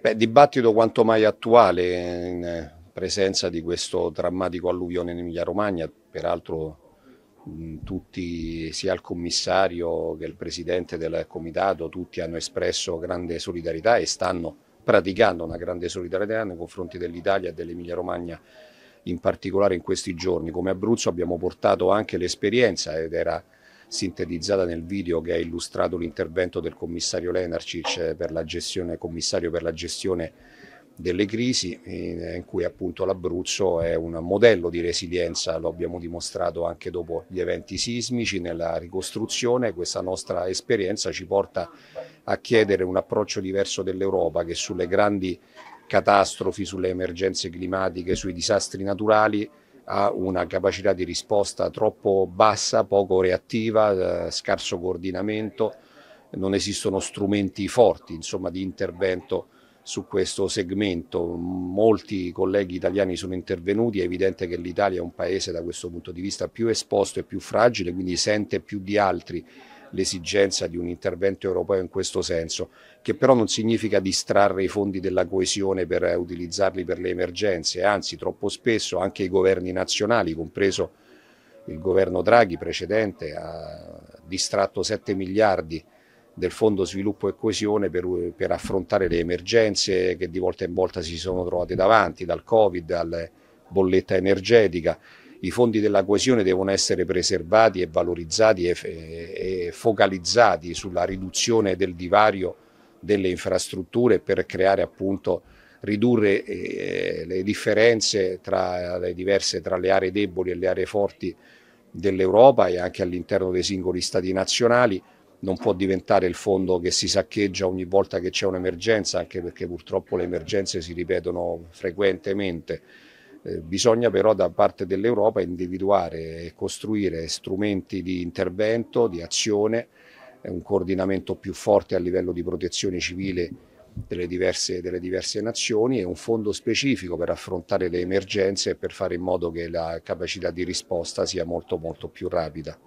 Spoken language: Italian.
Beh, dibattito quanto mai attuale in presenza di questo drammatico alluvione in Emilia-Romagna, peraltro tutti, sia il commissario che il presidente del comitato, tutti hanno espresso grande solidarietà e stanno praticando una grande solidarietà nei confronti dell'Italia e dell'Emilia Romagna in particolare in questi giorni. Come Abruzzo abbiamo portato anche l'esperienza ed era sintetizzata nel video che ha illustrato l'intervento del commissario Lenarcic eh, per la gestione, commissario per la gestione delle crisi eh, in, cui appunto l'Abruzzo è un modello di resilienza, lo abbiamo dimostrato anche dopo gli eventi sismici nella ricostruzione, questa nostra esperienza ci porta a chiedere un approccio diverso dell'Europa che sulle grandi catastrofi, sulle emergenze climatiche, sui disastri naturali ha una capacità di risposta troppo bassa, poco reattiva, eh, scarso coordinamento, non esistono strumenti forti insomma, di intervento su questo segmento. Molti colleghi italiani sono intervenuti, è evidente che l'Italia è un paese da questo punto di vista più esposto e più fragile, quindi sente più di altri l'esigenza di un intervento europeo in questo senso, che però non significa distrarre i fondi della coesione per eh, utilizzarli per le emergenze, anzi troppo spesso anche i governi nazionali, compreso il governo Draghi precedente, ha distratto 7 miliardi del Fondo Sviluppo e Coesione per, per, affrontare le emergenze che di volta in volta si sono trovate davanti, dal Covid alla bolletta energetica i fondi della coesione devono essere preservati e valorizzati e, e focalizzati sulla riduzione del divario delle infrastrutture per creare appunto ridurre eh, le differenze tra le diverse tra le aree deboli e le aree forti dell'Europa e anche all'interno dei singoli stati nazionali non può diventare il fondo che si saccheggia ogni volta che c'è un'emergenza anche perché purtroppo le emergenze si ripetono frequentemente eh, bisogna però da parte dell'Europa individuare e costruire strumenti di intervento, di azione, eh, un coordinamento più forte a livello di protezione civile delle diverse, delle diverse, nazioni e un fondo specifico per affrontare le emergenze e per fare in modo che la capacità di risposta sia molto molto più rapida.